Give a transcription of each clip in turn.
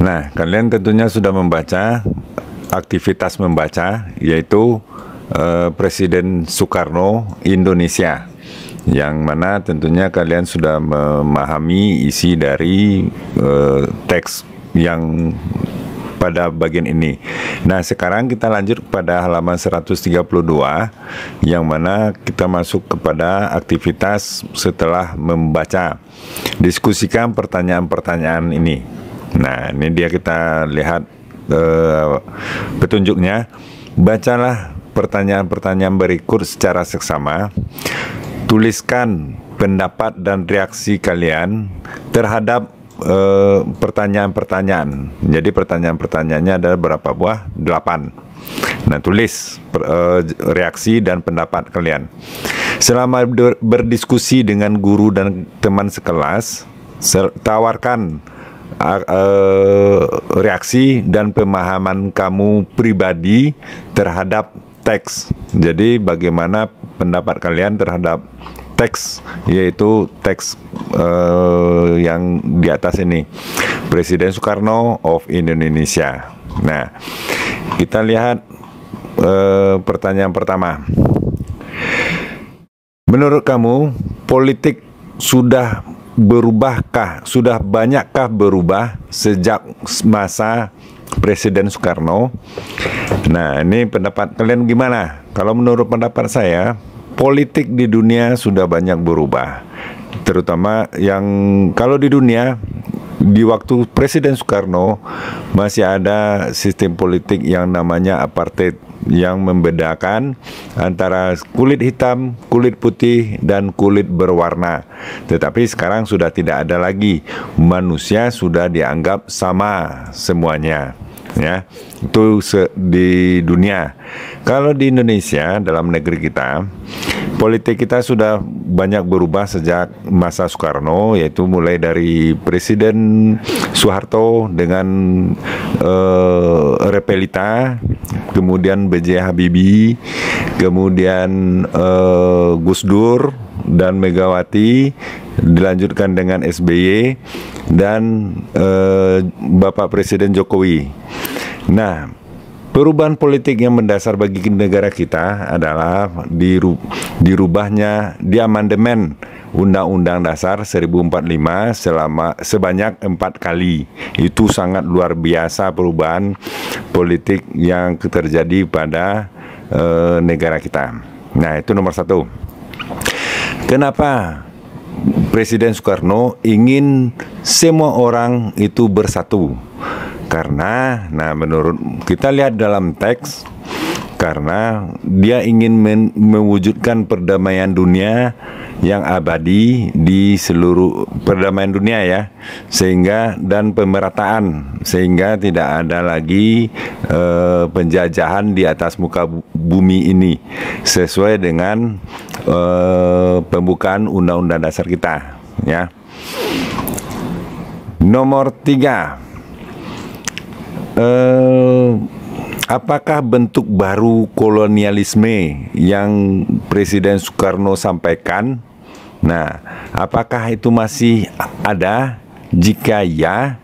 Nah, kalian tentunya sudah membaca aktivitas membaca yaitu eh, Presiden Soekarno Indonesia yang mana tentunya kalian sudah memahami isi dari eh, teks yang pada bagian ini. Nah, sekarang kita lanjut pada halaman 132 yang mana kita masuk kepada aktivitas setelah membaca. Diskusikan pertanyaan-pertanyaan ini. Nah, ini dia kita lihat uh, petunjuknya. Bacalah pertanyaan-pertanyaan berikut secara seksama. Tuliskan pendapat dan reaksi kalian terhadap eh, pertanyaan-pertanyaan. Uh, Jadi pertanyaan-pertanyaannya ada berapa buah? Delapan. Nah, tulis per, uh, reaksi dan pendapat kalian. Selama berdiskusi dengan guru dan teman sekelas, tawarkan uh, reaksi dan pemahaman kamu pribadi terhadap teks. Jadi bagaimana pendapat kalian terhadap teks yaitu teks uh, yang di atas ini. Presiden Soekarno of Indonesia. Nah, kita lihat uh, pertanyaan pertama. Menurut kamu politik sudah berubahkah sudah banyakkah berubah sejak masa Presiden Soekarno? Nah, ini pendapat kalian gimana? Kalau menurut pendapat saya, politik di dunia sudah banyak berubah. Terutama yang kalau di dunia di waktu Presiden Soekarno masih ada sistem politik yang namanya apartheid yang membedakan antara kulit hitam, kulit putih, dan kulit berwarna. Tetapi sekarang sudah tidak ada lagi. Manusia sudah dianggap sama semuanya. Ya, itu di dunia. Kalau di Indonesia, dalam negeri kita, politik kita sudah banyak berubah sejak masa Soekarno, yaitu mulai dari Presiden Soeharto dengan eh, Repelita, kemudian BJ Habibie, kemudian uh, Gus Dur dan Megawati, dilanjutkan dengan SBY dan uh, Bapak Presiden Jokowi. Nah, Perubahan politik yang mendasar bagi negara kita adalah dirubahnya, diamandemen Undang-Undang Dasar 1045 selama sebanyak empat kali. Itu sangat luar biasa perubahan politik yang terjadi pada e, negara kita. Nah itu nomor satu. Kenapa Presiden Soekarno ingin semua orang itu bersatu? Karena, nah menurut kita lihat dalam teks karena dia ingin mewujudkan perdamaian dunia yang abadi di seluruh perdamaian dunia ya sehingga dan pemerataan sehingga tidak ada lagi e, penjajahan di atas muka bumi ini sesuai dengan e, pembukaan undang-undang dasar kita ya nomor tiga e, apakah bentuk baru kolonialisme yang Presiden Soekarno sampaikan Nah, apakah itu masih ada? Jika ya,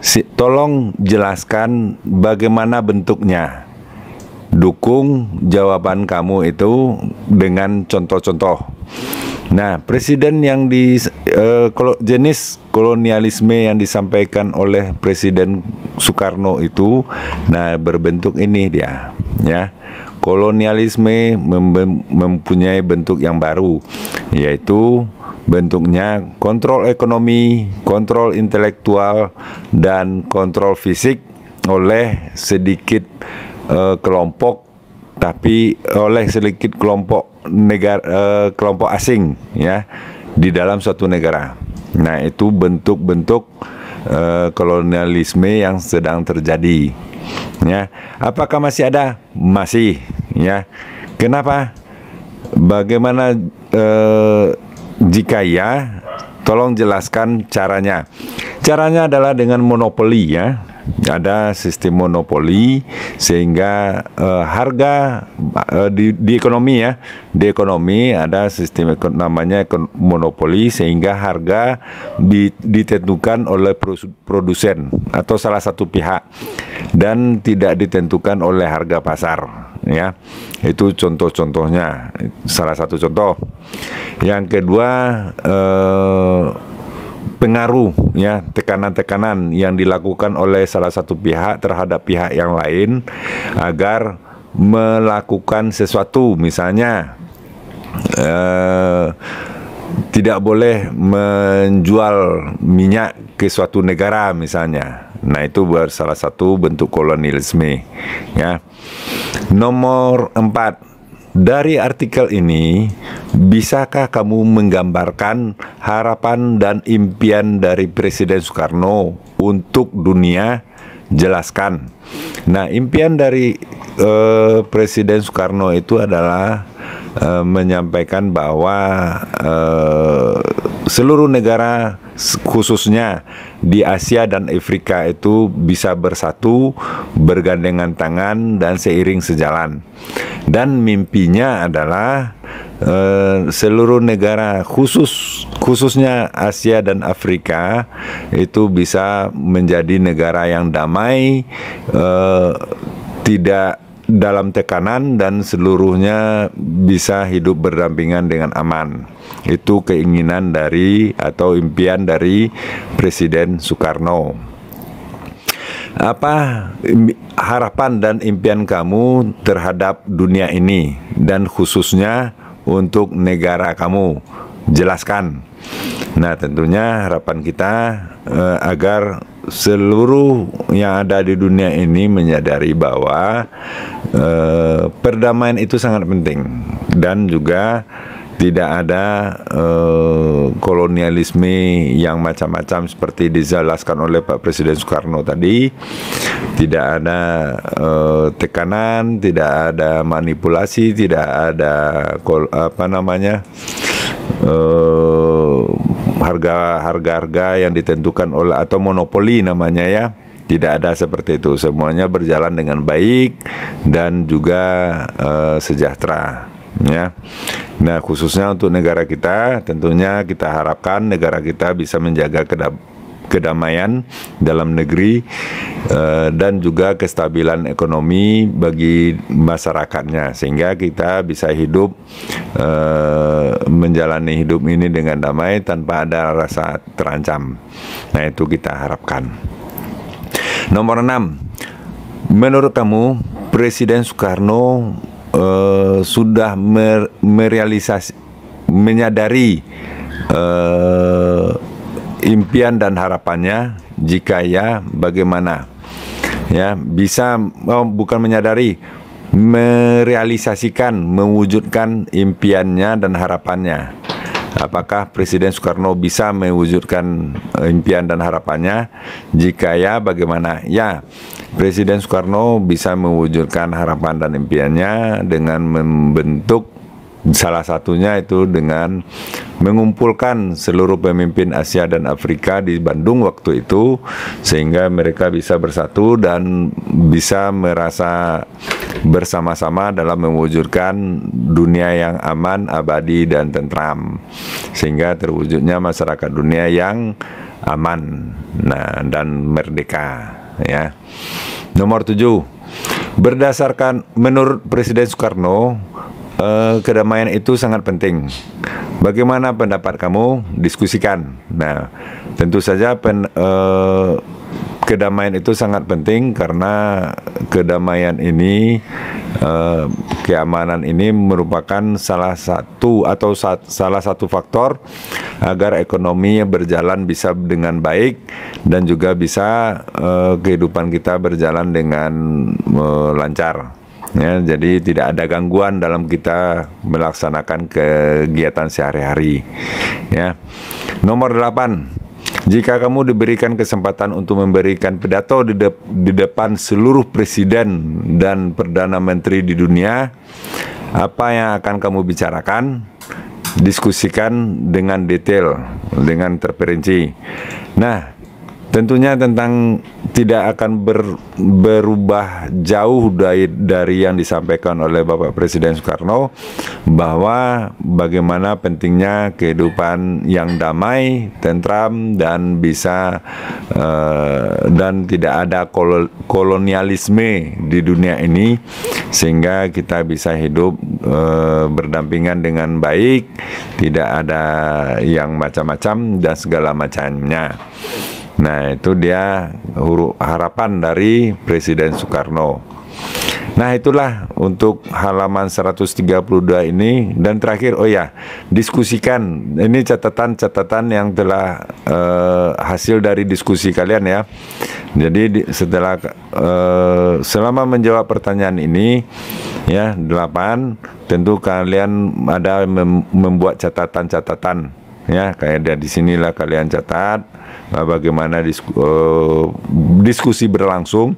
si, tolong jelaskan bagaimana bentuknya. Dukung jawaban kamu itu dengan contoh-contoh. Nah, presiden yang di eh, jenis kolonialisme yang disampaikan oleh Presiden Soekarno itu, nah berbentuk ini dia, ya kolonialisme mem mempunyai bentuk yang baru yaitu bentuknya kontrol ekonomi, kontrol intelektual, dan kontrol fisik oleh sedikit uh, kelompok, tapi oleh sedikit kelompok negara uh, eh, kelompok asing ya di dalam suatu negara. Nah itu bentuk-bentuk uh, kolonialisme yang sedang terjadi. Ya, apakah masih ada? Masih. Ya, kenapa? Bagaimana eh, jika ya? Tolong jelaskan caranya. Caranya adalah dengan monopoli ya. Ada sistem monopoli sehingga eh, harga eh, di, di ekonomi ya, di ekonomi ada sistem ekon, namanya ekon, monopoli sehingga harga di, ditentukan oleh produsen atau salah satu pihak dan tidak ditentukan oleh harga pasar ya itu contoh-contohnya salah satu contoh yang kedua eh, pengaruh ya tekanan-tekanan yang dilakukan oleh salah satu pihak terhadap pihak yang lain agar melakukan sesuatu misalnya eh, tidak boleh menjual minyak ke suatu negara misalnya Nah itu salah satu bentuk kolonialisme ya. Nomor empat dari artikel ini, bisakah kamu menggambarkan harapan dan impian dari Presiden Soekarno untuk dunia? Jelaskan. Nah, impian dari eh, Presiden Soekarno itu adalah e, menyampaikan bahwa e, seluruh negara khususnya di Asia dan Afrika itu bisa bersatu, bergandengan tangan dan seiring sejalan. Dan mimpinya adalah e, seluruh negara khusus khususnya Asia dan Afrika itu bisa menjadi negara yang damai e, tidak dalam tekanan dan seluruhnya bisa hidup berdampingan dengan aman. Itu keinginan dari atau impian dari Presiden Soekarno apa harapan dan impian kamu terhadap dunia ini dan khususnya untuk negara kamu jelaskan nah tentunya harapan kita eh, agar seluruh yang ada di dunia ini menyadari bahwa eh, perdamaian itu sangat penting dan juga tidak ada eh, kolonialisme yang macam-macam seperti dijelaskan oleh Pak Presiden Soekarno tadi. Tidak ada eh, tekanan, tidak ada manipulasi, tidak ada apa namanya eh, harga-harga yang ditentukan oleh atau monopoli namanya ya tidak ada seperti itu semuanya berjalan dengan baik dan juga uh, sejahtera ya. Nah, khususnya untuk negara kita, tentunya kita harapkan negara kita bisa menjaga kedap kedamaian dalam negeri eh, dan juga kestabilan ekonomi bagi masyarakatnya sehingga kita bisa hidup eh, menjalani hidup ini dengan damai tanpa ada rasa terancam. Nah, itu kita harapkan. Nomor 6. Menurut kamu Presiden Soekarno eh, sudah mer merealisasi menyadari uh, impian dan harapannya jika ya bagaimana ya bisa oh, bukan menyadari merealisasikan mewujudkan impiannya dan harapannya apakah Presiden Soekarno bisa mewujudkan eh, impian dan harapannya jika ya bagaimana ya Presiden Soekarno bisa mewujudkan harapan dan impiannya dengan membentuk Salah satunya itu dengan mengumpulkan seluruh pemimpin Asia dan Afrika di Bandung waktu itu sehingga mereka bisa bersatu dan bisa merasa bersama-sama dalam mewujudkan dunia yang aman, abadi dan tentram sehingga terwujudnya masyarakat dunia yang aman nah dan merdeka ya. Nomor tujuh Berdasarkan menurut Presiden Soekarno uh, kedamaian itu sangat penting. Bagaimana pendapat kamu? Diskusikan. Nah, tentu saja pen, uh, kedamaian itu sangat penting karena kedamaian ini uh, keamanan ini merupakan salah satu atau sa salah satu faktor agar ekonomi berjalan bisa dengan baik dan juga bisa uh, kehidupan kita berjalan dengan uh, lancar. Ya, jadi tidak ada gangguan dalam kita melaksanakan kegiatan sehari-hari. Ya. Nomor 8. Jika kamu diberikan kesempatan untuk memberikan pidato di, de di depan seluruh presiden dan perdana menteri di dunia, apa yang akan kamu bicarakan? Diskusikan dengan detail, dengan terperinci. Nah, Tentunya tentang tidak akan ber, berubah jauh dari, dari yang disampaikan oleh Bapak Presiden Soekarno bahwa bagaimana pentingnya kehidupan yang damai, tentram dan bisa uh, dan tidak ada kol kolonialisme di dunia ini sehingga kita bisa hidup uh, berdampingan dengan baik, tidak ada yang macam-macam dan segala macamnya. Nah itu dia huruf harapan dari Presiden Soekarno. Nah itulah untuk halaman 132 ini dan terakhir oh ya diskusikan ini catatan-catatan yang telah eh, hasil dari diskusi kalian ya. Jadi setelah eh, selama menjawab pertanyaan ini ya delapan tentu kalian ada mem membuat catatan-catatan ya kayak di sinilah kalian catat bagaimana disku, uh, diskusi berlangsung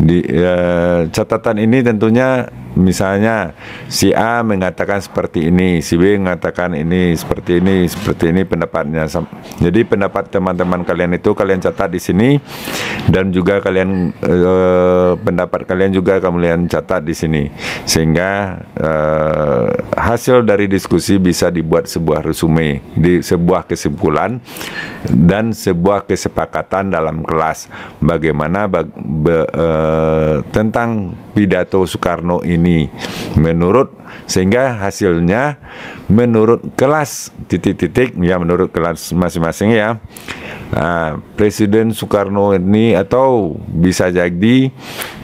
di uh, catatan ini tentunya misalnya si A mengatakan seperti ini, si B mengatakan ini, seperti ini, seperti ini pendapatnya. Jadi pendapat teman-teman kalian itu kalian catat di sini dan juga kalian eh, pendapat kalian juga kalian catat di sini sehingga eh, hasil dari diskusi bisa dibuat sebuah resume, di sebuah kesimpulan dan sebuah kesepakatan dalam kelas bagaimana be, eh, tentang pidato Soekarno ini ini menurut sehingga hasilnya menurut kelas titik-titik ya menurut kelas masing-masing ya nah, Presiden Soekarno ini atau bisa jadi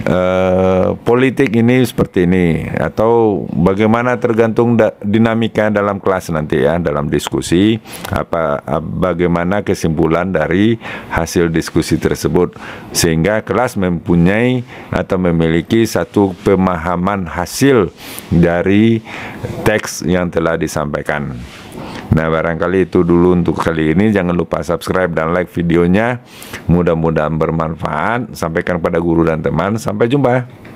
eh, politik ini seperti ini atau bagaimana tergantung da dinamika dalam kelas nanti ya dalam diskusi apa ah, bagaimana kesimpulan dari hasil diskusi tersebut sehingga kelas mempunyai atau memiliki satu pemahaman hasil dari teks yang telah disampaikan. Nah, barangkali itu dulu untuk kali ini. Jangan lupa subscribe dan like videonya. Mudah-mudahan bermanfaat. Sampaikan pada guru dan teman. Sampai jumpa.